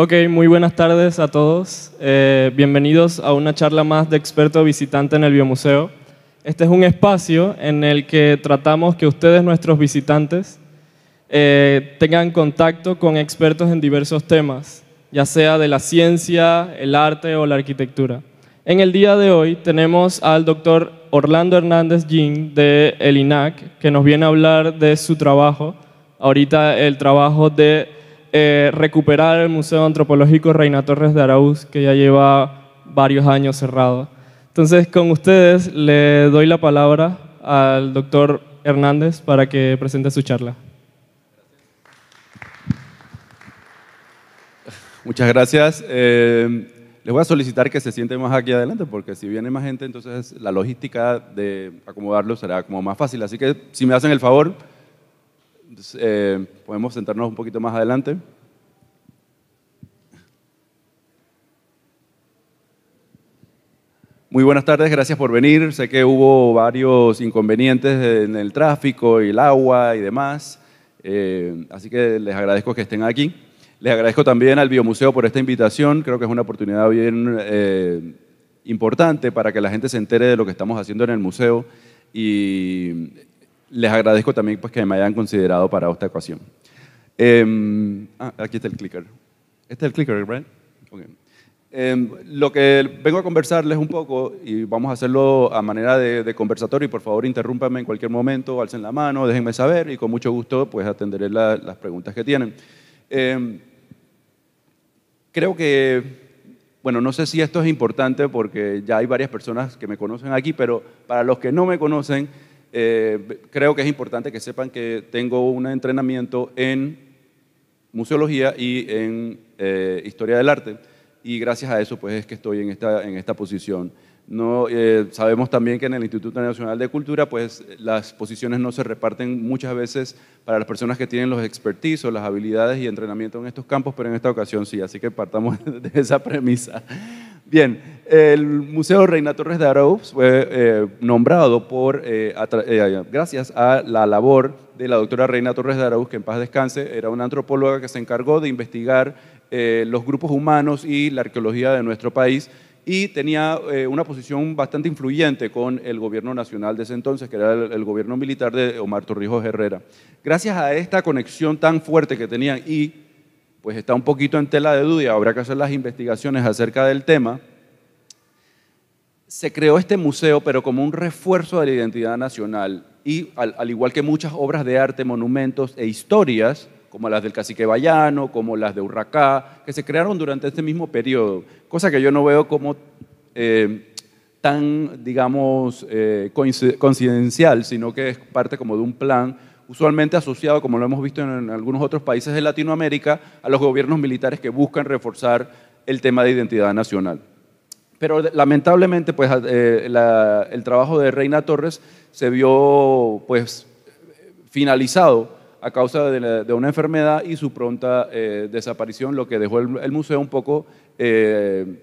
Ok, muy buenas tardes a todos. Eh, bienvenidos a una charla más de experto visitante en el Biomuseo. Este es un espacio en el que tratamos que ustedes, nuestros visitantes, eh, tengan contacto con expertos en diversos temas, ya sea de la ciencia, el arte o la arquitectura. En el día de hoy tenemos al doctor Orlando Hernández Jin de el INAC, que nos viene a hablar de su trabajo, ahorita el trabajo de eh, recuperar el Museo Antropológico Reina Torres de Arauz, que ya lleva varios años cerrado. Entonces, con ustedes le doy la palabra al doctor Hernández para que presente su charla. Muchas gracias. Eh, les voy a solicitar que se sienten más aquí adelante, porque si viene más gente, entonces la logística de acomodarlo será como más fácil. Así que si me hacen el favor, eh, podemos sentarnos un poquito más adelante. Muy buenas tardes, gracias por venir. Sé que hubo varios inconvenientes en el tráfico y el agua y demás, eh, así que les agradezco que estén aquí. Les agradezco también al Biomuseo por esta invitación, creo que es una oportunidad bien eh, importante para que la gente se entere de lo que estamos haciendo en el museo y les agradezco también pues, que me hayan considerado para esta ocasión. Em, ah, aquí está el clicker. Este es el clicker, ¿verdad? Em, lo que vengo a conversarles un poco, y vamos a hacerlo a manera de, conversatorio, y por favor interrúmpanme en cualquier momento, alcen la mano, déjenme saber, y con mucho gusto pues atenderé las preguntas que tienen. Em, creo que, bueno, no sé si esto es importante porque ya hay varias personas que me conocen aquí, pero para los que no me conocen, eh, creo que es importante que sepan que tengo un entrenamiento en museología y en eh, historia del arte y gracias a eso pues es que estoy en esta, en esta posición. No, eh, sabemos también que en el Instituto Nacional de Cultura pues las posiciones no se reparten muchas veces para las personas que tienen los expertise o las habilidades y entrenamiento en estos campos, pero en esta ocasión sí, así que partamos de esa premisa. Bien, el Museo Reina Torres de Araúz fue eh, nombrado por, eh, eh, gracias a la labor de la doctora Reina Torres de Araúz, que en paz descanse, era una antropóloga que se encargó de investigar los grupos humanos y la arqueología de nuestro país y tenía una posición bastante influyente con el gobierno nacional de ese entonces, que era el, el gobierno militar de Omar Torrijos Herrera. Gracias a esta conexión tan fuerte que tenían y pues está un poquito en tela de duda, habrá que hacer las investigaciones acerca del tema, se creó este museo, pero como un refuerzo de la identidad nacional y al, igual que muchas obras de arte, monumentos e historias, como las del cacique Bayano, como las de Urracá, que se crearon durante este mismo periodo, cosa que yo no veo como eh, tan, digamos, eh, coincidencial, sino que es parte como de un plan usualmente asociado, como lo hemos visto en algunos otros países de Latinoamérica, a los gobiernos militares que buscan reforzar el tema de identidad nacional. Pero lamentablemente, pues, eh, el trabajo de Reina Torres se vio pues, finalizado a causa de, una enfermedad y su pronta eh, desaparición, lo que dejó el, museo un poco eh,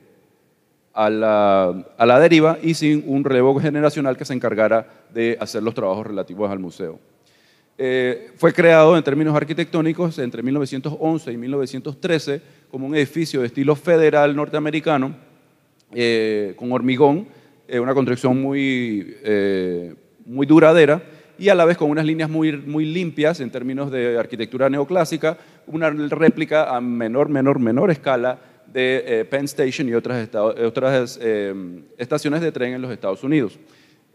a, la, a la deriva y sin un relevo generacional que se encargara de hacer los trabajos relativos al museo. Eh, fue creado en términos arquitectónicos entre 1911 y 1913 como un edificio de estilo federal norteamericano eh, con hormigón, eh, una construcción muy, muy duradera y a la vez con unas líneas muy, limpias en términos de arquitectura neoclásica, una réplica a menor, menor, menor escala de Penn Station y otras estaciones de tren en los Estados Unidos.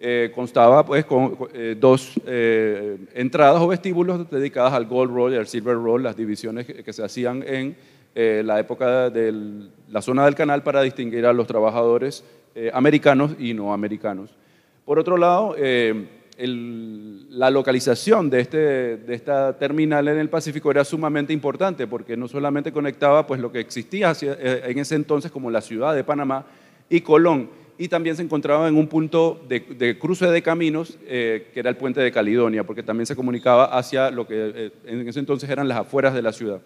Eh, constaba pues, con eh, dos eh, entradas o vestíbulos dedicadas al Gold Roll y al Silver Roll, las divisiones que, se hacían en la época de la zona del canal para distinguir a los trabajadores americanos y no americanos. Por otro lado, la localización este, de, esta terminal en el Pacífico era sumamente importante porque no solamente conectaba pues, lo que existía en ese entonces como la ciudad de Panamá y Colón, y también se encontraba en un punto de, cruce de caminos, eh, que era el puente de Caledonia, porque también se comunicaba hacia lo que eh, en ese entonces eran las afueras de la ciudad.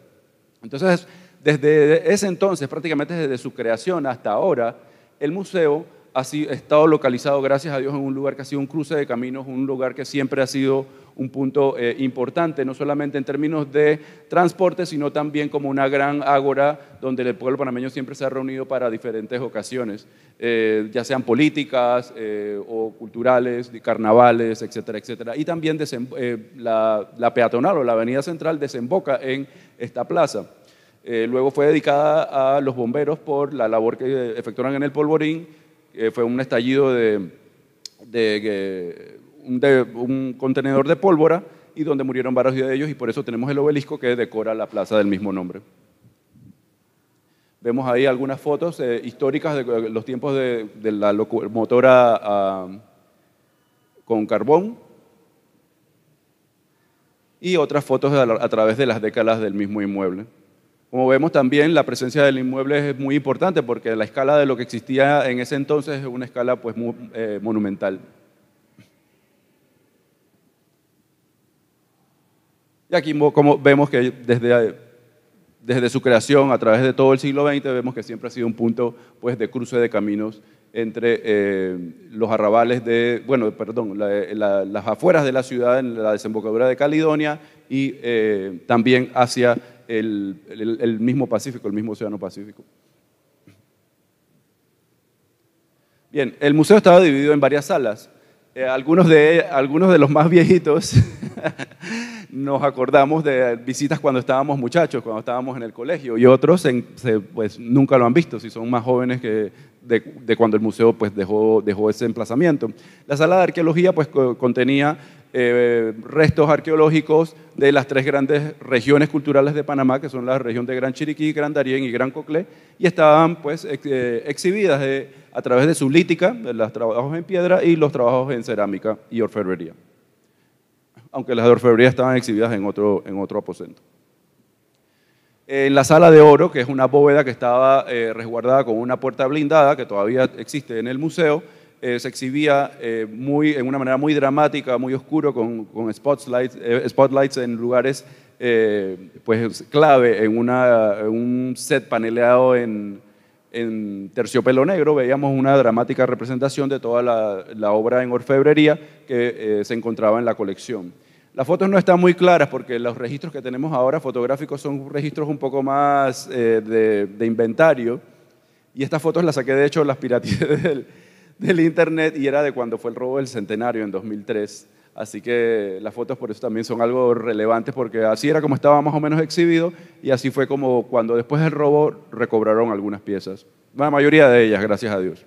Entonces, desde ese entonces, prácticamente desde su creación hasta ahora, el museo ha estado localizado, gracias a Dios, en un lugar que ha sido un cruce de caminos, un lugar que siempre ha sido un punto eh, importante, no solamente en términos de transporte, sino también como una gran ágora donde el pueblo panameño siempre se ha reunido para diferentes ocasiones, eh, ya sean políticas eh, o culturales, carnavales, etcétera, etcétera. Y también la, peatonal o la avenida central desemboca en esta plaza. luego fue dedicada a los bomberos por la labor que efectuaron en el polvorín. que fue un estallido de un, de, un contenedor de pólvora y donde murieron varios de ellos y por eso tenemos el obelisco que decora la plaza del mismo nombre. Vemos ahí algunas fotos eh, históricas de los tiempos de, la locomotora ah, con carbón y otras fotos a, través de las décadas del mismo inmueble. Como vemos también, la presencia del inmueble es muy importante porque la escala de lo que existía en ese entonces es una escala pues, eh, monumental. Y aquí como vemos que desde, desde su creación, a través de todo el siglo XX, vemos que siempre ha sido un punto pues, de cruce de caminos entre eh, los arrabales de, bueno, perdón, las afueras de la ciudad, en la desembocadura de Caledonia y eh, también hacia el, mismo Pacífico, el mismo Océano Pacífico. Bien, el museo estaba dividido en varias salas. Eh, algunos, de, algunos de los más viejitos nos acordamos de visitas cuando estábamos muchachos, cuando estábamos en el colegio, y otros pues, nunca lo han visto, si son más jóvenes que de, cuando el museo pues, dejó, ese emplazamiento. La sala de arqueología pues, contenía eh, restos arqueológicos de las tres grandes regiones culturales de Panamá, que son la región de Gran Chiriquí, Gran Darién y Gran Coclé, y estaban pues, eh, exhibidas eh, a través de su lítica, de los trabajos en piedra y los trabajos en cerámica y orfebrería aunque las de orfebrería estaban exhibidas en otro, aposento. En la sala de oro, que es una bóveda que estaba eh, resguardada con una puerta blindada, que todavía existe en el museo, eh, se exhibía eh, muy, en una manera muy dramática, muy oscuro, con, spotlights, en lugares pues, clave, en, un set paneleado en, en terciopelo negro veíamos una dramática representación de toda la, obra en orfebrería que se encontraba en la colección. Las fotos no están muy claras porque los registros que tenemos ahora fotográficos son registros un poco más eh, de, inventario. Y estas fotos las saqué, de hecho, las pirateé del, del, internet y era de cuando fue el robo del centenario en 2003. Así que las fotos por eso también son algo relevantes porque así era como estaba más o menos exhibido y así fue como cuando después del robo recobraron algunas piezas. La mayoría de ellas, gracias a Dios.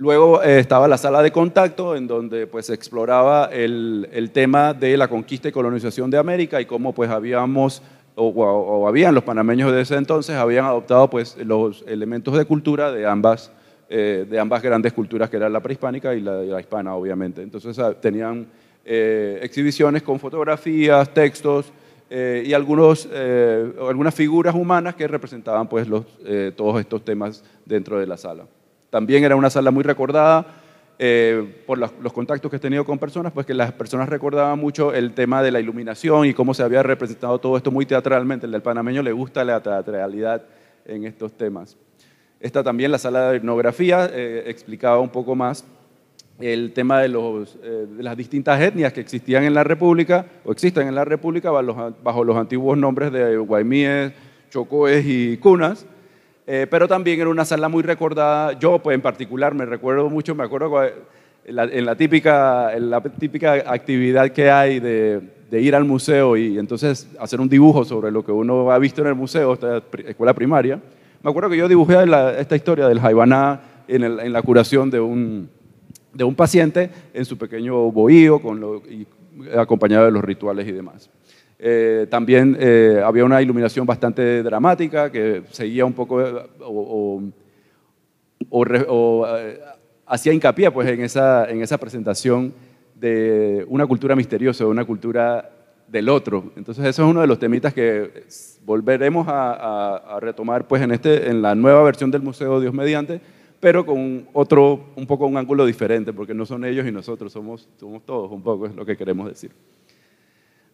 Luego eh, estaba la sala de contacto, en donde pues se exploraba el, tema de la conquista y colonización de América y cómo pues habíamos, o, habían los panameños de ese entonces, habían adoptado pues los elementos de cultura de ambas, eh, de ambas grandes culturas, que era la prehispánica y la, hispana, obviamente. Entonces ah, tenían eh, exhibiciones con fotografías, textos, y algunos, algunas figuras humanas que representaban pues, todos estos temas dentro de la sala también era una sala muy recordada eh, por los, contactos que he tenido con personas, pues que las personas recordaban mucho el tema de la iluminación y cómo se había representado todo esto muy teatralmente. El del panameño le gusta la teatralidad en estos temas. Esta también, la sala de etnografía, eh, explicaba un poco más el tema eh, de, las distintas etnias que existían en la República o existen en la República bajo los, antiguos nombres de guaymíes, chocoes y cunas eh, pero también era una sala muy recordada. Yo, pues en particular, me recuerdo mucho, me acuerdo en la, típica, la típica actividad que hay de, ir al museo y entonces hacer un dibujo sobre lo que uno ha visto en el museo, esta escuela primaria. Me acuerdo que yo dibujé esta historia del Jaibaná en, la curación de un, de un paciente en su pequeño bohío, acompañado de los rituales y demás. Eh, también eh, había una iluminación bastante dramática que seguía un poco eh, o, hacía hincapié pues, en, esa, presentación de una cultura misteriosa, de una cultura del otro. Entonces, eso es uno de los temitas que volveremos a, retomar pues, este, en, la nueva versión del Museo Dios Mediante, pero con otro, un poco un ángulo diferente, porque no son ellos y nosotros, somos, somos todos un poco, es lo que queremos decir.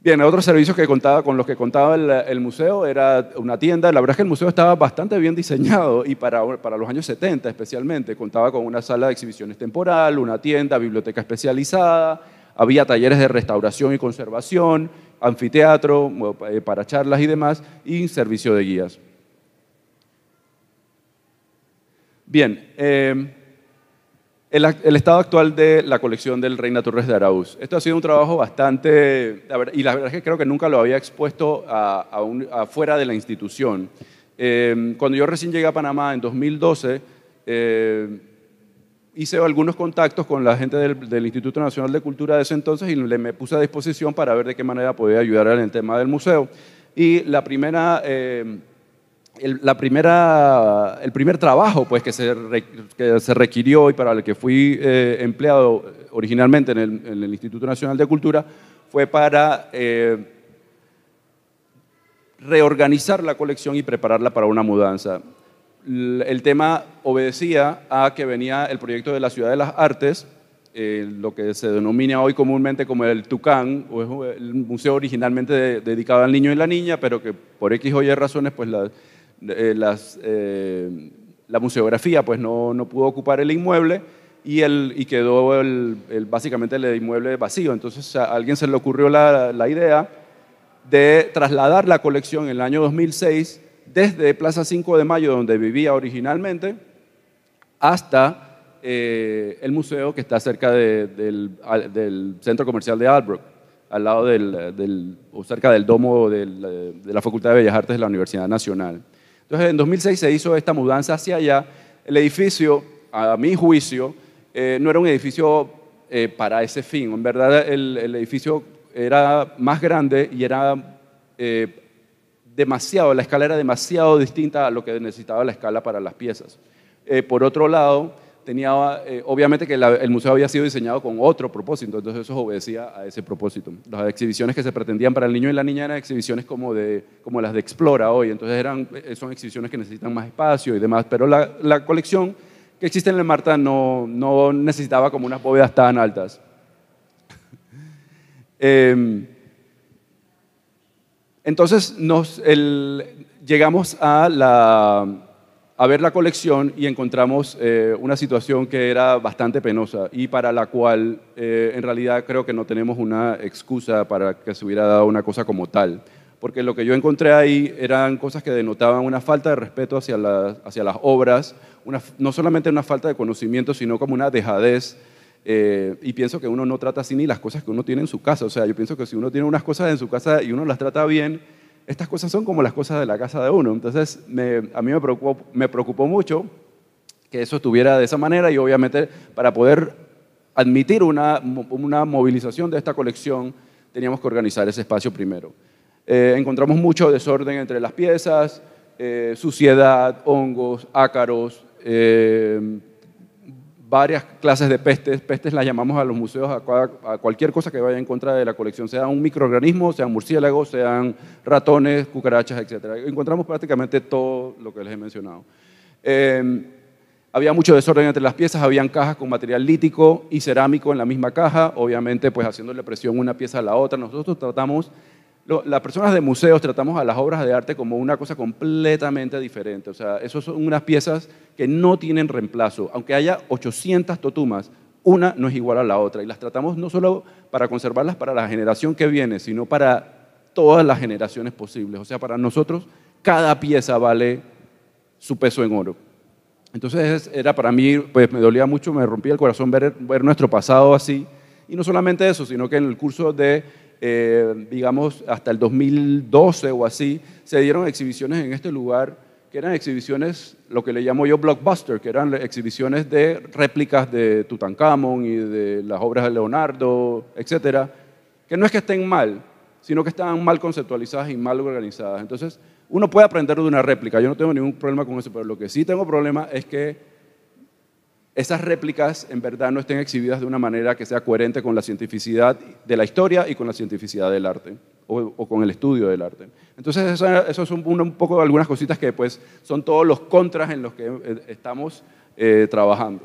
Bien, otros servicios que contaba, con los que contaba el, museo era una tienda. La verdad es que el museo estaba bastante bien diseñado y para, para los años 70 especialmente contaba con una sala de exhibiciones temporal, una tienda, biblioteca especializada, había talleres de restauración y conservación, anfiteatro eh, para charlas y demás, y servicio de guías. Bien, eh, el, estado actual de la colección del Reina Torres de Arauz. Esto ha sido un trabajo bastante, y la verdad es que creo que nunca lo había expuesto a, afuera de la institución. Em, cuando yo recién llegué a Panamá en 2012, eh, hice algunos contactos con la gente del, Instituto Nacional de Cultura de ese entonces y le, me puse a disposición para ver de qué manera podía ayudar en el tema del museo. Y la primera em, el, la primera, el primer trabajo pues, que, se, requirió y para el que fui eh, empleado originalmente en el, Instituto Nacional de Cultura fue para eh, reorganizar la colección y prepararla para una mudanza. El tema obedecía a que venía el proyecto de la Ciudad de las Artes, eh, lo que se denomina hoy comúnmente como el Tucán, o es el museo originalmente dedicado al niño y la niña, pero que por X o Y razones, pues la, eh, eh, la museografía pues no, pudo ocupar el inmueble y, quedó básicamente el inmueble vacío. Entonces a alguien se le ocurrió la, idea de trasladar la colección en el año 2006 desde Plaza 5 de Mayo, donde vivía originalmente, hasta eh, el museo que está cerca del, centro comercial de Albrook, al lado o cerca del domo de de la Facultad de Bellas Artes de la Universidad Nacional. Entonces, en 2006 se hizo esta mudanza hacia allá. El edificio, a mi juicio, eh, no era un edificio eh, para ese fin. En verdad, el, edificio era más grande y era eh, demasiado, la escala era demasiado distinta a lo que necesitaba la escala para las piezas. por otro lado, eh, obviamente que el museo había sido diseñado con otro propósito, entonces eso obedecía a ese propósito. Las exhibiciones que se pretendían para el niño y la niña eran exhibiciones como, de, como las de Explora hoy, entonces eran, eh, son exhibiciones que necesitan más espacio y demás, pero la, colección que existe en el Marta no, necesitaba como unas bóvedas tan altas. Em, entonces nos, llegamos a la a ver la colección y encontramos eh, una situación que era bastante penosa y para la cual eh, en realidad creo que no tenemos una excusa para que se hubiera dado una cosa como tal. Porque lo que yo encontré ahí eran cosas que denotaban una falta de respeto hacia las, hacia las obras, una, no solamente una falta de conocimiento, sino como una dejadez eh, y pienso que uno no trata así ni las cosas que uno tiene en su casa. O sea, yo pienso que si uno tiene unas cosas en su casa y uno las trata bien, estas cosas son como las cosas de la casa de uno. Entonces, a mí me preocupó, mucho que eso estuviera de esa manera y obviamente para poder admitir una, movilización de esta colección teníamos que organizar ese espacio primero. Eh, encontramos mucho desorden entre las piezas, eh, suciedad, hongos, ácaros, eh, varias clases de pestes. Pestes las llamamos a los museos, a, cualquier cosa que vaya en contra de la colección, sea un microorganismo, sean murciélagos, sean ratones, cucarachas, etc. Encontramos prácticamente todo lo que les he mencionado. Em, había mucho desorden entre las piezas, habían cajas con material lítico y cerámico en la misma caja, obviamente pues haciéndole presión una pieza a la otra. Nosotros tratamos las personas de museos tratamos a las obras de arte como una cosa completamente diferente. O sea, esas son unas piezas que no tienen reemplazo. Aunque haya 800 totumas, una no es igual a la otra. Y las tratamos no solo para conservarlas para la generación que viene, sino para todas las generaciones posibles. O sea, para nosotros cada pieza vale su peso en oro. Entonces era para mí, pues me dolía mucho, me rompía el corazón ver, ver nuestro pasado así. Y no solamente eso, sino que en el curso de eh, digamos, hasta el 2012 o así, se dieron exhibiciones en este lugar que eran exhibiciones, lo que le llamo yo blockbuster, que eran exhibiciones de réplicas de Tutankamón y de las obras de Leonardo, etcétera, que no es que estén mal, sino que están mal conceptualizadas y mal organizadas. Entonces, uno puede aprender de una réplica, yo no tengo ningún problema con eso, pero lo que sí tengo problema es que esas réplicas en verdad no estén exhibidas de una manera que sea coherente con la cientificidad de la historia y con la cientificidad del arte o, con el estudio del arte. Entonces, eso son un, poco algunas cositas que pues, son todos los contras en los que eh, estamos eh, trabajando.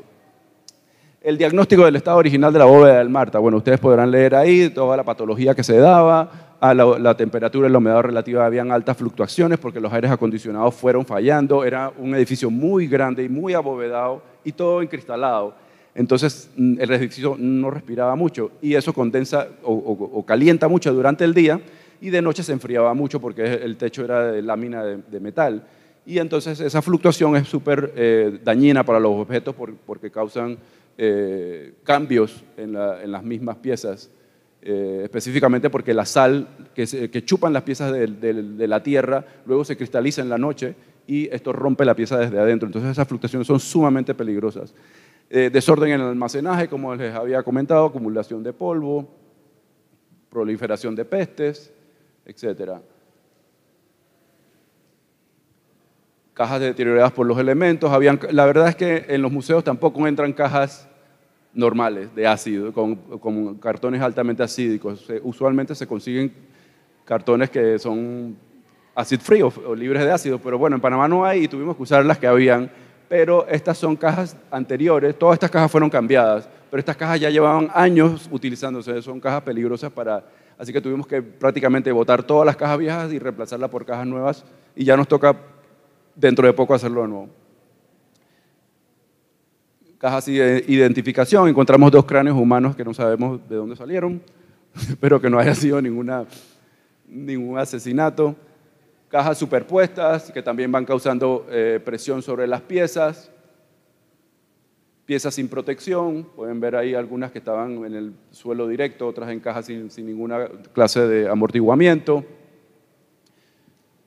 El diagnóstico del estado original de la bóveda del Marta. Bueno, ustedes podrán leer ahí toda la patología que se daba, a la, la, temperatura y la humedad relativa habían altas fluctuaciones porque los aires acondicionados fueron fallando. Era un edificio muy grande y muy abovedado y todo encristalado. Entonces mm, el edificio no respiraba mucho y eso condensa o, calienta mucho durante el día y de noche se enfriaba mucho porque el techo era de lámina de, metal. Y entonces esa fluctuación es súper eh, dañina para los objetos porque causan eh, cambios en, las mismas piezas, eh, específicamente porque la sal que, chupan las piezas de la tierra luego se cristaliza en la noche y esto rompe la pieza desde adentro. Entonces esas fluctuaciones son sumamente peligrosas. Eh, desorden en el almacenaje, como les había comentado, acumulación de polvo, proliferación de pestes, etc. Cajas deterioradas por los elementos. Habían, la verdad es que en los museos tampoco entran cajas normales de ácido, con, con cartones altamente acídicos. Usualmente se consiguen cartones que son acid free o, libres de ácido, pero bueno, en Panamá no hay y tuvimos que usar las que habían, pero estas son cajas anteriores, todas estas cajas fueron cambiadas, pero estas cajas ya llevaban años utilizándose, son cajas peligrosas para, así que tuvimos que prácticamente botar todas las cajas viejas y reemplazarlas por cajas nuevas y ya nos toca dentro de poco hacerlo de nuevo. Cajas de identificación, encontramos dos cráneos humanos que no sabemos de dónde salieron, espero que no haya sido ninguna, ningún asesinato cajas superpuestas que también van causando eh, presión sobre las piezas, piezas sin protección, pueden ver ahí algunas que estaban en el suelo directo, otras en cajas sin, ninguna clase de amortiguamiento,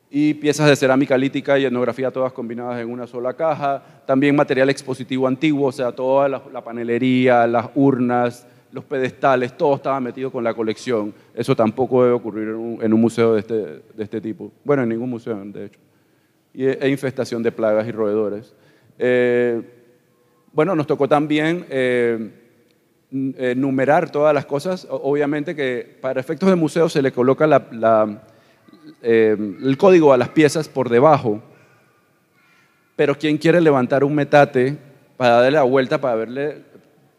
y piezas de cerámica lítica y etnografía todas combinadas en una sola caja, también material expositivo antiguo, o sea, toda la panelería, las urnas, los pedestales, todo estaba metido con la colección. Eso tampoco debe ocurrir en un, museo este, de este, tipo. Bueno, en ningún museo, de hecho. Y, e, e infestación de plagas y roedores. Eh, bueno, nos tocó también eh, eh, numerar todas las cosas. Obviamente que para efectos de museo se le coloca la, el código a las piezas por debajo. Pero ¿quién quiere levantar un metate para darle la vuelta, para verle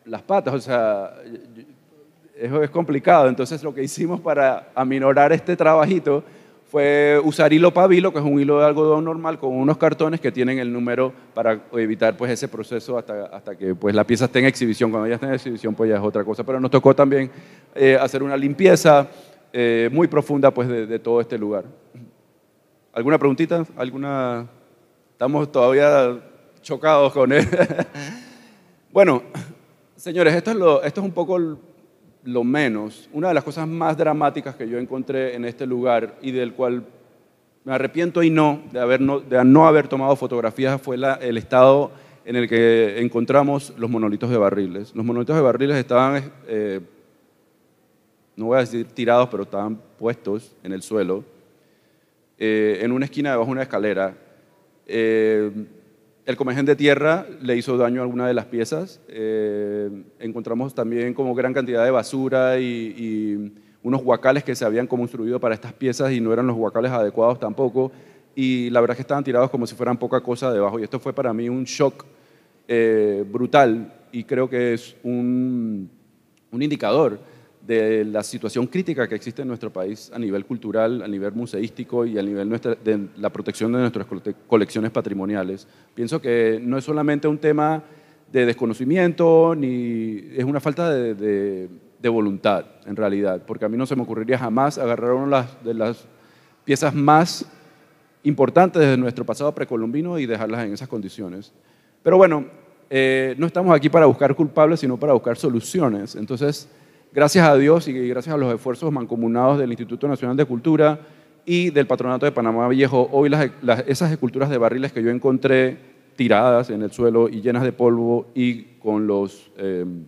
las patas, o sea, eso es complicado. Entonces lo que hicimos para aminorar este trabajito fue usar hilo pabilo, que es un hilo de algodón normal, con unos cartones que tienen el número para evitar pues, ese proceso hasta, hasta que pues, la pieza esté en exhibición. Cuando ya está en exhibición, pues ya es otra cosa. Pero nos tocó también eh, hacer una limpieza eh, muy profunda pues, de, de, todo este lugar. ¿Alguna preguntita? ¿Alguna? Estamos todavía chocados con él. bueno, Señores, esto es, un poco lo menos, una de las cosas más dramáticas que yo encontré en este lugar y del cual me arrepiento y no de, haber no, de no haber tomado fotografías fue el estado en el que encontramos los monolitos de barriles. Los monolitos de barriles estaban, eh, no voy a decir tirados, pero estaban puestos en el suelo, eh, en una esquina debajo de una escalera. Eh, el comején de tierra le hizo daño a alguna de las piezas. Eh, encontramos también como gran cantidad de basura y, unos huacales que se habían construido para estas piezas y no eran los huacales adecuados tampoco. Y la verdad es que estaban tirados como si fueran poca cosa debajo. Y esto fue para mí un shock eh, brutal y creo que es un, un indicador de la situación crítica que existe en nuestro país a nivel cultural, a nivel museístico y a nivel de la protección de nuestras colecciones patrimoniales. Pienso que no es solamente un tema de desconocimiento, ni es una falta de, voluntad, en realidad, porque a mí no se me ocurriría jamás agarrar una de las piezas más importantes de nuestro pasado precolombino y dejarlas en esas condiciones. Pero bueno, eh, no estamos aquí para buscar culpables, sino para buscar soluciones. Entonces, gracias a Dios y gracias a los esfuerzos mancomunados del Instituto Nacional de Cultura y del Patronato de Panamá Viejo, hoy esas esculturas de barriles que yo encontré tiradas en el suelo y llenas de polvo y con los... Em,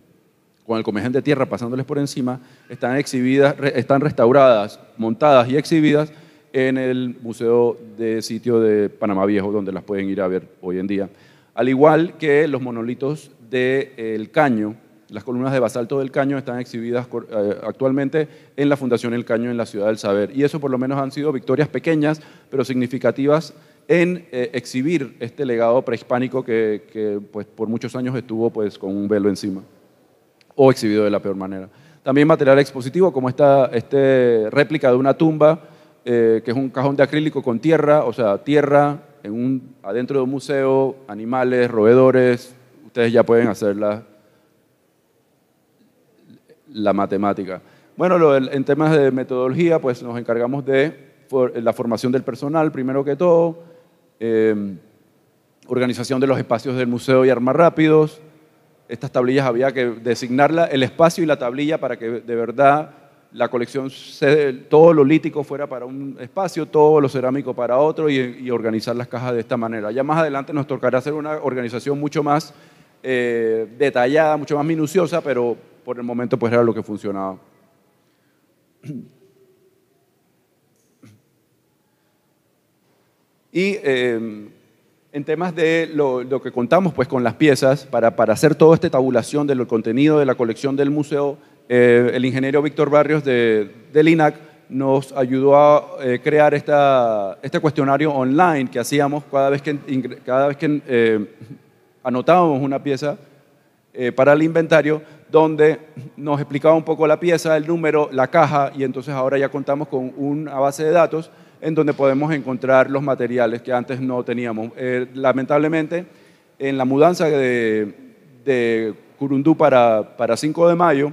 con el comején de tierra pasándoles por encima, están exhibidas, están restauradas, montadas y exhibidas en el Museo de Sitio de Panamá Viejo, donde las pueden ir a ver hoy en día. Al igual que los monolitos del Caño, las columnas de basalto del Caño están exhibidas eh, actualmente en la Fundación El Caño en la Ciudad del Saber. Y eso por lo menos han sido victorias pequeñas, pero significativas en eh, exhibir este legado prehispánico que, pues, por muchos años estuvo pues, con un velo encima o exhibido de la peor manera. También material expositivo, como esta este réplica de una tumba, eh, que es un cajón de acrílico con tierra, o sea, tierra en un, adentro de un museo, animales, roedores, ustedes ya pueden hacerla la matemática. Bueno, en temas de metodología, pues nos encargamos de eh, la formación del personal, primero que todo, em, organización de los espacios del museo y armas rápidos. Estas tablillas había que designarla, el espacio y la tablilla para que de verdad la colección, todo lo lítico fuera para un espacio, todo lo cerámico para otro y, organizar las cajas de esta manera. Ya más adelante nos tocará hacer una organización mucho más eh, detallada, mucho más minuciosa, pero por el momento pues era lo que funcionaba. Y em, en temas de lo, que contamos pues con las piezas, para, hacer toda esta tabulación del contenido de la colección del museo, eh, el ingeniero Víctor Barrios de, del INAC nos ayudó a eh, crear este cuestionario online que hacíamos cada vez que, cada vez que eh, anotábamos una pieza para el inventario, donde nos explicaba un poco la pieza, el número, la caja, y entonces ahora ya contamos con una base de datos en donde podemos encontrar los materiales que antes no teníamos. Eh, lamentablemente, en la mudanza de, Curundú para, para 5 de mayo,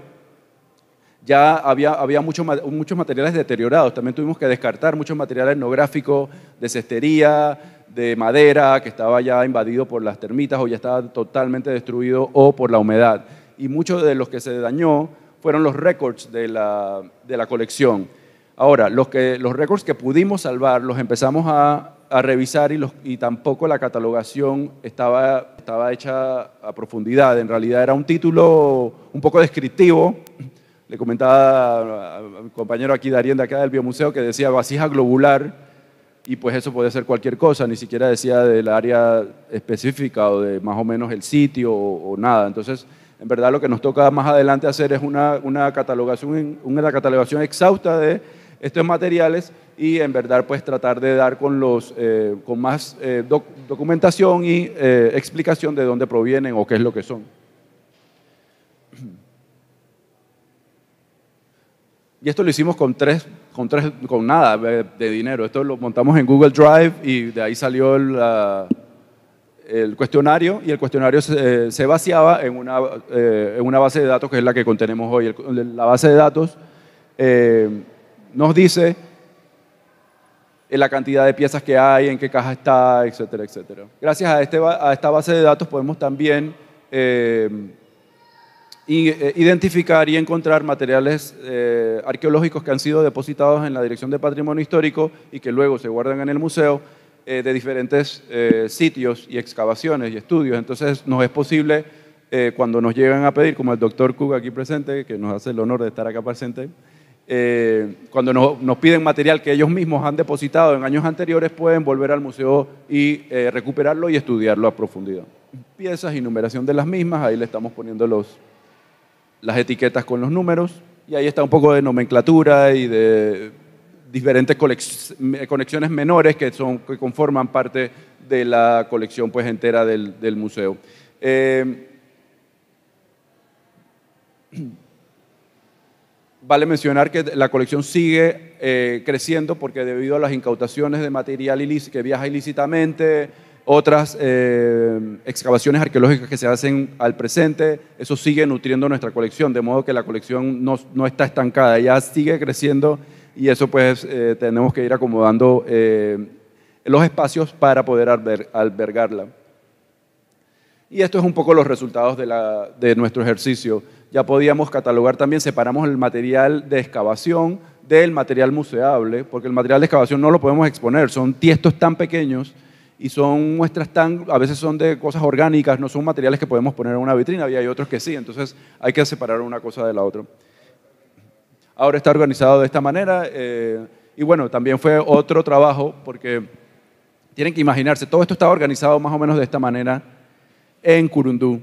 ya había, muchos materiales deteriorados. También tuvimos que descartar muchos materiales etnográficos, de cestería, de madera, que estaba ya invadido por las termitas o ya estaba totalmente destruido o por la humedad y muchos de los que se dañó fueron los récords de la, de la, colección. Ahora, los, que, los récords que pudimos salvar los empezamos a, a revisar y, los, y, tampoco la catalogación estaba, estaba hecha a profundidad. En realidad era un título un poco descriptivo. Le comentaba a, mi compañero aquí, Darien, de acá del Biomuseo, que decía vasija globular y pues eso podía ser cualquier cosa, ni siquiera decía del área específica o de más o menos el sitio o, o nada. Entonces, en verdad lo que nos toca más adelante hacer es una, una catalogación, una catalogación exhausta de estos materiales y en verdad pues tratar de dar con, los, eh, con más eh, documentación y eh, explicación de dónde provienen o qué es lo que son. Y esto lo hicimos con tres, con tres, con nada de dinero. Esto lo montamos en Google Drive y de ahí salió la, el cuestionario y el cuestionario se, eh, vaciaba eh, en una, base de datos que es la que contenemos hoy. la base de datos eh, nos dice la cantidad de piezas que hay, en qué caja está, etcétera, etcétera. Gracias a, este a esta base de datos podemos también identificar y encontrar materiales arqueológicos que han sido depositados en la Dirección de Patrimonio Histórico y que luego se guardan en el museo eh, de diferentes eh, sitios y excavaciones y estudios. Entonces nos es posible, eh, cuando nos llegan a pedir, como el doctor Cook aquí presente, que nos hace el honor de estar acá presente, cuando nos, nos, piden material que ellos mismos han depositado en años anteriores, pueden volver al museo y recuperarlo y estudiarlo a profundidad. Piezas y numeración de las mismas, ahí le estamos poniendo los, las etiquetas con los números y ahí está un poco de nomenclatura y de diferentes conexiones menores que, son, que conforman parte de la colección pues, entera del, museo. Eh, vale mencionar que la colección sigue eh, creciendo porque debido a las incautaciones de material que viaja ilícitamente, otras eh, excavaciones arqueológicas que se hacen al presente, eso sigue nutriendo nuestra colección, de modo que la colección no, no está estancada, ya sigue creciendo y eso pues eh, tenemos que ir acomodando eh, los espacios para poder albergarla. Y esto es un poco los resultados de, nuestro ejercicio. Ya podíamos catalogar también, separamos el material de excavación del material museable, porque el material de excavación no lo podemos exponer, son tiestos tan pequeños y son muestras tan, a veces son de cosas orgánicas, no son materiales que podemos poner en una vitrina, y hay otros que sí, entonces hay que separar una cosa de la otra ahora está organizado de esta manera. Eh, y bueno, también fue otro trabajo porque tienen que imaginarse, todo esto estaba organizado más o menos de esta manera en Curundú.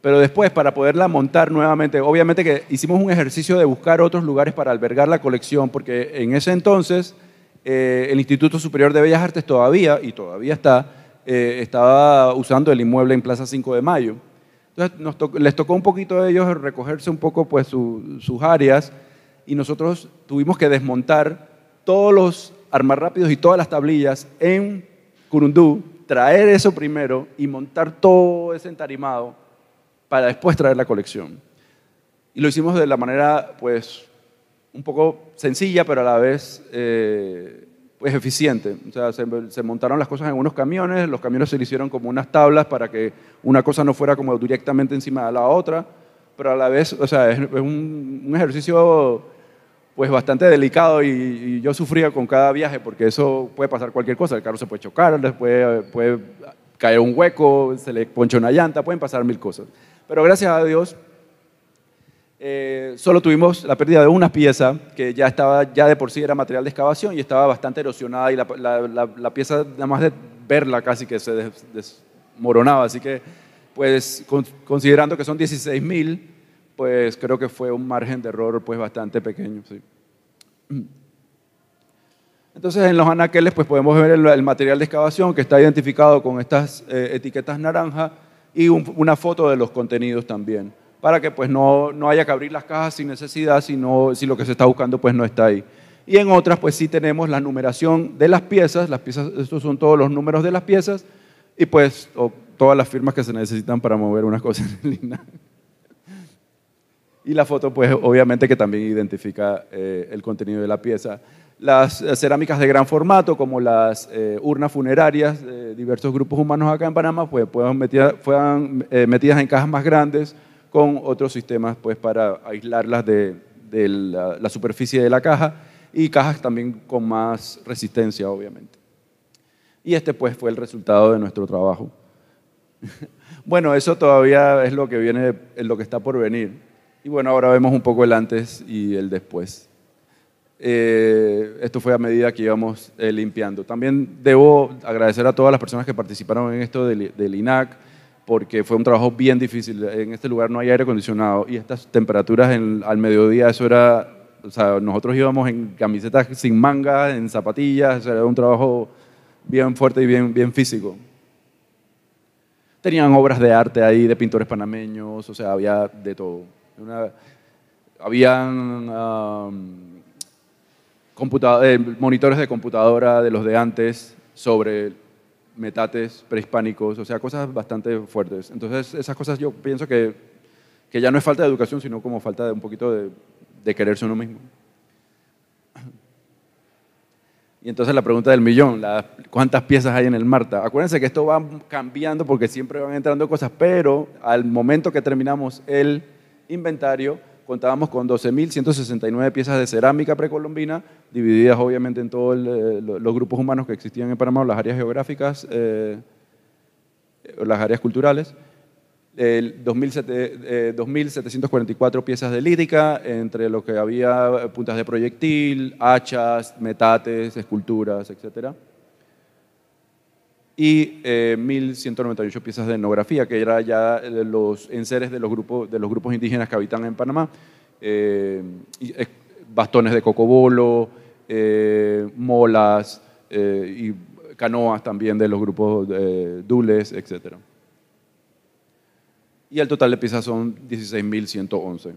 Pero después, para poderla montar nuevamente, obviamente que hicimos un ejercicio de buscar otros lugares para albergar la colección, porque en ese entonces eh, el Instituto Superior de Bellas Artes todavía, y todavía está, eh, estaba usando el inmueble en Plaza 5 de Mayo. Entonces les tocó un poquito a ellos recogerse un poco pues, sus áreas y nosotros tuvimos que desmontar todos los armas rápidos y todas las tablillas en Curundú, traer eso primero y montar todo ese entarimado para después traer la colección. Y lo hicimos de la manera, pues, un poco sencilla, pero a la vez, eh, pues, eficiente. O sea, se, se, montaron las cosas en unos camiones, los camiones se le hicieron como unas tablas para que una cosa no fuera como directamente encima de la otra pero a la vez, o sea, es, un, ejercicio pues bastante delicado y, yo sufría con cada viaje porque eso puede pasar cualquier cosa, el carro se puede chocar, puede caer un hueco, se le poncha una llanta, pueden pasar mil cosas. Pero gracias a Dios, eh, solo tuvimos la pérdida de una pieza que ya estaba, ya de por sí era material de excavación y estaba bastante erosionada y la, pieza, nada más de verla casi que se desmoronaba. Así que, pues, considerando que son 16.000, pues creo que fue un margen de error pues bastante pequeño. ¿sí? Entonces en los anaqueles pues podemos ver el, material de excavación que está identificado con estas eh, etiquetas naranja y una foto de los contenidos también, para que pues no, no haya que abrir las cajas sin necesidad si, si lo que se está buscando pues no está ahí. Y en otras pues sí tenemos la numeración de las piezas, las piezas, estos son todos los números de las piezas y pues todas las firmas que se necesitan para mover unas cosas en línea. Y la foto, pues obviamente que también identifica eh, el contenido de la pieza. Las eh, cerámicas de gran formato, como las eh, urnas funerarias de diversos grupos humanos acá en Panamá, pues fueron metidas, en cajas más grandes con otros sistemas pues, para aislarlas de, la, la superficie de la caja y cajas también con más resistencia, obviamente. Y este pues fue el resultado de nuestro trabajo. bueno, eso todavía es lo que viene, es lo que está por venir. Y bueno, ahora vemos un poco el antes y el después. Eh, esto fue a medida que íbamos eh, limpiando. También debo agradecer a todas las personas que participaron en esto del, INAC, porque fue un trabajo bien difícil. En este lugar no hay aire acondicionado y estas temperaturas al mediodía, eso era, o sea, nosotros íbamos en camisetas sin mangas, en zapatillas, era un trabajo bien fuerte y bien, bien físico. Tenían obras de arte ahí, de pintores panameños, o sea, había de todo habían um, eh, monitores de computadora de los de antes sobre metates prehispánicos, o sea, cosas bastante fuertes. Entonces, esas cosas yo pienso que, ya no es falta de educación, sino como falta de un poquito de, quererse uno mismo. Y entonces la pregunta del millón, ¿cuántas piezas hay en el Marta? Acuérdense que esto va cambiando porque siempre van entrando cosas, pero al momento que terminamos el inventario contábamos con 12.169 piezas de cerámica precolombina, divididas obviamente en todos eh, los grupos humanos que existían en Panamá, las áreas geográficas, eh, las áreas culturales. 2.744 eh, piezas de lírica, entre lo que había puntas de proyectil, hachas, metates, esculturas, etcétera y 1.198 eh, piezas de etnografía, que era ya los enseres de los grupos, de los grupos indígenas que habitan en Panamá, eh, eh, bastones de cocobolo, molas y canoas también de los grupos dules, etc. Y el total de piezas son 16.111.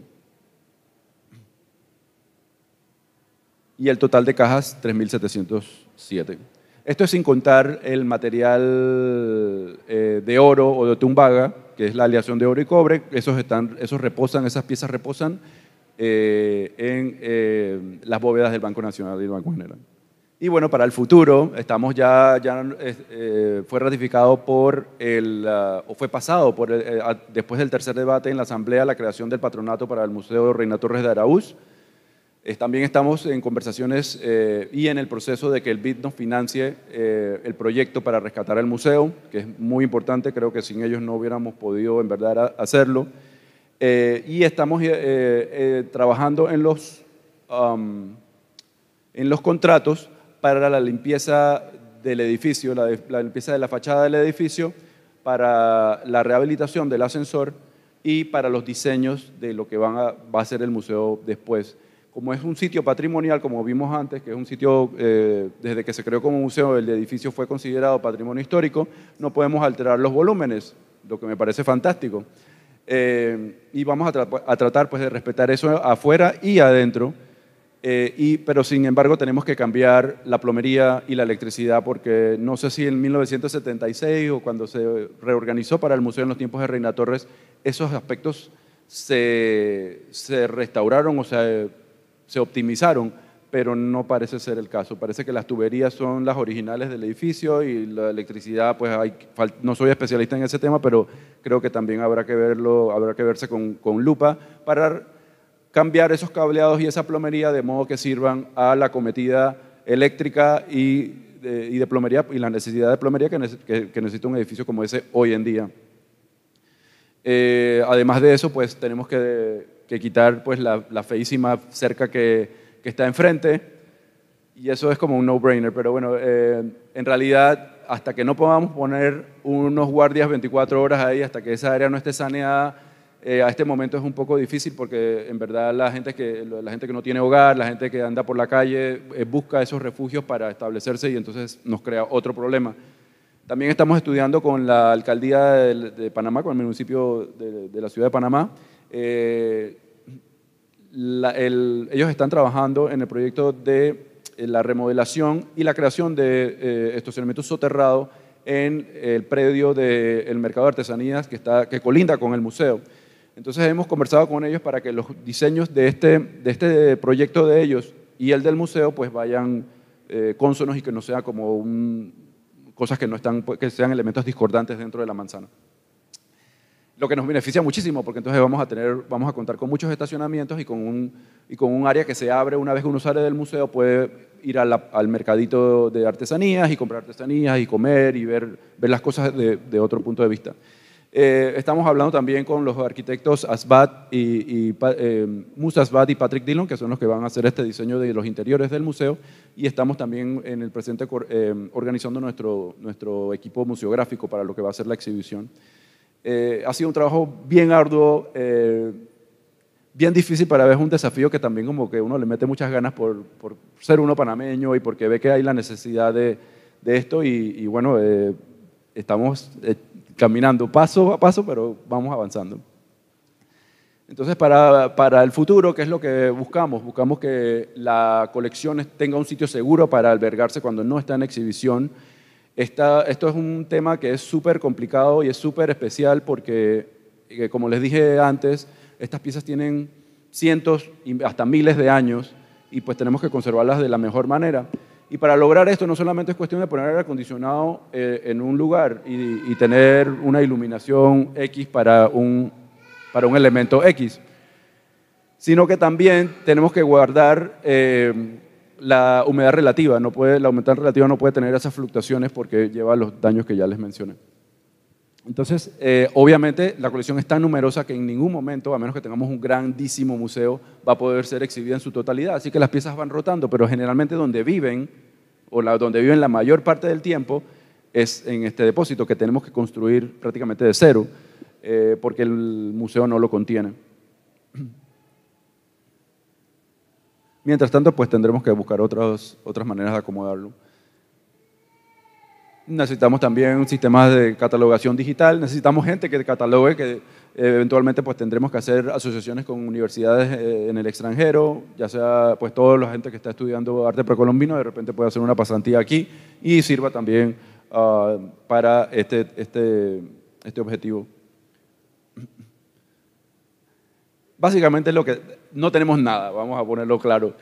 Y el total de cajas, 3.707. Esto es sin contar el material eh, de oro o de tumbaga, que es la aleación de oro y cobre. Esos, están, esos reposan, esas piezas reposan eh, en eh, las bóvedas del Banco Nacional y del Banco General. Y bueno, para el futuro, estamos ya, ya fue ratificado por el, uh, o fue pasado por después del tercer debate en la Asamblea la creación del patronato para el Museo Reina Torres de Araúz eh, también estamos en conversaciones eh, y en el proceso de que el BID nos financie eh, el proyecto para rescatar el museo, que es muy importante, creo que sin ellos no hubiéramos podido en verdad hacerlo. y estamos trabajando en los, um, en los contratos para la limpieza del edificio, la, limpieza de la fachada del edificio, para la rehabilitación del ascensor y para los diseños de lo que va a ser el museo después como es un sitio patrimonial, como vimos antes, que es un sitio, eh, desde que se creó como museo, el edificio fue considerado patrimonio histórico, no podemos alterar los volúmenes, lo que me parece fantástico. Eh, y vamos a, tratar pues, de respetar eso afuera y adentro, eh, y, pero sin embargo tenemos que cambiar la plomería y la electricidad, porque no sé si en 1976 o cuando se reorganizó para el museo en los tiempos de Reina Torres, esos aspectos se, se restauraron o sea se optimizaron, pero no parece ser el caso. Parece que las tuberías son las originales del edificio y la electricidad, pues hay, no soy especialista en ese tema, pero creo que también habrá que verlo, habrá que verse con, lupa para cambiar esos cableados y esa plomería de modo que sirvan a la cometida eléctrica y de, plomería y la necesidad de plomería que, necesita un edificio como ese hoy en día. Eh, además de eso, pues tenemos que que quitar pues, la, feísima cerca que, está enfrente. Y eso es como un no-brainer. Pero bueno, eh, en realidad, hasta que no podamos poner unos guardias 24 horas ahí, hasta que esa área no esté saneada, eh, a este momento es un poco difícil porque en verdad la gente, que, la gente que no tiene hogar, la gente que anda por la calle, eh, busca esos refugios para establecerse y entonces nos crea otro problema. También estamos estudiando con la alcaldía de, Panamá, con el municipio de la ciudad de Panamá, eh, ellos están trabajando en el proyecto de eh, la remodelación y la creación de eh, estacionamiento soterrado en el predio del mercado de artesanías que, está, que colinda con el museo. Entonces hemos conversado con ellos para que los diseños de este, de este proyecto de ellos y el del museo pues vayan eh, cónsonos y que no sean como cosas que no están, que sean elementos discordantes dentro de la manzana lo que nos beneficia muchísimo, porque entonces vamos a, tener, vamos a contar con muchos estacionamientos y con, un, y con un área que se abre una vez que uno sale del museo, puede ir al mercadito de artesanías y comprar artesanías y comer y ver, ver las cosas de, de otro punto de vista. Eh, estamos hablando también con los arquitectos Asbat y, y eh, y Patrick Dillon, que son los que van a hacer este diseño de los interiores del museo, y estamos también en el presente eh, organizando nuestro, nuestro equipo museográfico para lo que va a ser la exhibición. Eh, ha sido un trabajo bien arduo, eh, bien difícil, para ver es un desafío que también como que uno le mete muchas ganas por, ser uno panameño y porque ve que hay la necesidad de, esto y, bueno, eh, estamos caminando paso a paso, pero vamos avanzando. Entonces, para, para, el futuro, ¿qué es lo que buscamos? Buscamos que la colección tenga un sitio seguro para albergarse cuando no está en exhibición esto es un tema que es súper complicado y es súper especial porque, eh, como les dije antes, estas piezas tienen cientos y hasta miles de años y pues tenemos que conservarlas de la mejor manera. Y para lograr esto no solamente es cuestión de poner aire acondicionado eh, en un lugar y, tener una iluminación X para un, para un elemento X, sino que también tenemos que guardar... Eh, la humedad relativa, no puede, la humedad relativa no puede tener esas fluctuaciones porque lleva los daños que ya les mencioné. Entonces, eh, obviamente, la colección es tan numerosa que en ningún momento, a menos que tengamos un grandísimo museo, va a poder ser exhibida en su totalidad. Así que las piezas van rotando, pero generalmente donde viven, o donde viven la mayor parte del tiempo, es en este depósito que tenemos que construir prácticamente de cero, eh, porque el museo no lo contiene. Mientras tanto, pues tendremos que buscar otras, otras maneras de acomodarlo. Necesitamos también un sistema de catalogación digital, necesitamos gente que catalogue, que eh, eventualmente pues tendremos que hacer asociaciones con universidades eh, en el extranjero, ya sea pues toda la gente que está estudiando arte precolombino de repente puede hacer una pasantía aquí y sirva también ah, para este, este, este objetivo. Básicamente lo que no tenemos nada, vamos a ponerlo claro.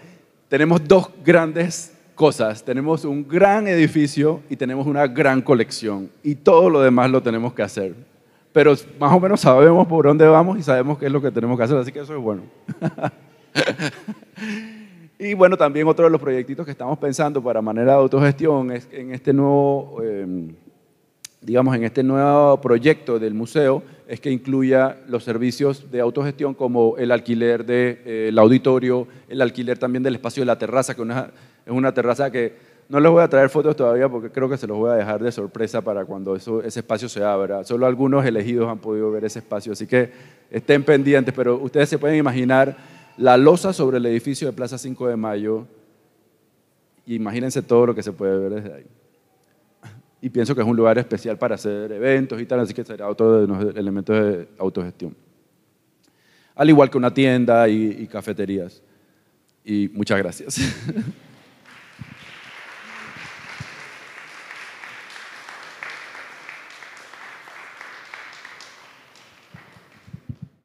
Tenemos dos grandes cosas. Tenemos un gran edificio y tenemos una gran colección. Y todo lo demás lo tenemos que hacer. Pero más o menos sabemos por dónde vamos y sabemos qué es lo que tenemos que hacer, así que eso es bueno. y bueno, también otro de los proyectitos que estamos pensando para manera de autogestión es en este nuevo, eh, digamos, en este nuevo proyecto del museo, es que incluya los servicios de autogestión como el alquiler del de, eh, auditorio, el alquiler también del espacio de la terraza, que es una terraza que no les voy a traer fotos todavía porque creo que se los voy a dejar de sorpresa para cuando ese espacio se abra. Solo algunos elegidos han podido ver ese espacio, así que estén pendientes, pero ustedes se pueden imaginar la losa sobre el edificio de Plaza 5 de Mayo. Imagínense todo lo que se puede ver desde ahí y pienso que es un lugar especial para hacer eventos y tal, así que será otro de los elementos de autogestión. Al igual que una tienda y, y cafeterías. Y muchas gracias.